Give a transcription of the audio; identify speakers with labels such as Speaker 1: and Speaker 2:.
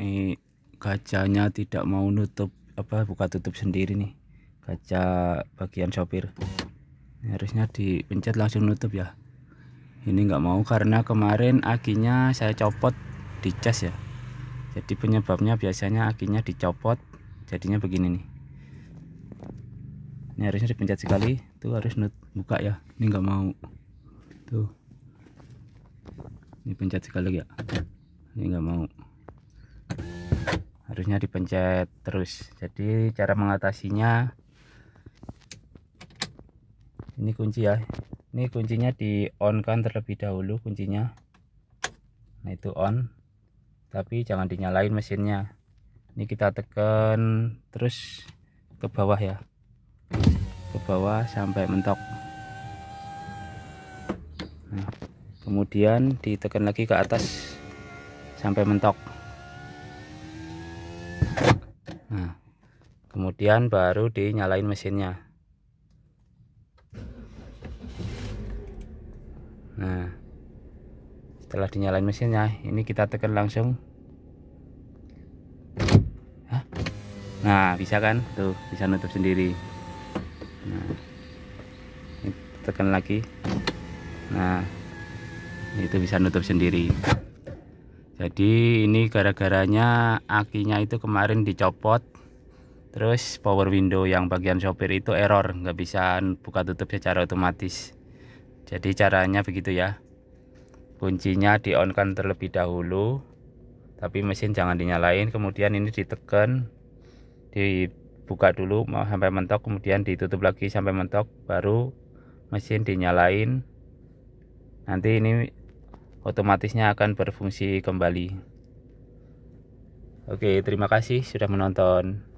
Speaker 1: ini kacanya tidak mau nutup apa buka tutup sendiri nih kaca bagian sopir ini harusnya dipencet langsung nutup ya ini nggak mau karena kemarin akinya saya copot di cas ya jadi penyebabnya biasanya akinya dicopot jadinya begini nih ini harusnya dipencet sekali tuh harus nut buka ya ini nggak mau tuh ini pencet sekali ya ini nggak mau harusnya dipencet terus jadi cara mengatasinya ini kunci ya ini kuncinya di on kan terlebih dahulu kuncinya nah itu on tapi jangan dinyalain mesinnya ini kita tekan terus ke bawah ya ke bawah sampai mentok nah, kemudian ditekan lagi ke atas sampai mentok kemudian baru dinyalain mesinnya nah setelah dinyalain mesinnya ini kita tekan langsung Hah? nah bisa kan tuh bisa nutup sendiri nah tekan lagi nah itu bisa nutup sendiri jadi ini gara-garanya akinya itu kemarin dicopot terus power window yang bagian sopir itu error nggak bisa buka tutup secara otomatis jadi caranya begitu ya kuncinya di on kan terlebih dahulu tapi mesin jangan dinyalain kemudian ini ditekan dibuka dulu mau sampai mentok kemudian ditutup lagi sampai mentok baru mesin dinyalain nanti ini otomatisnya akan berfungsi kembali Oke terima kasih sudah menonton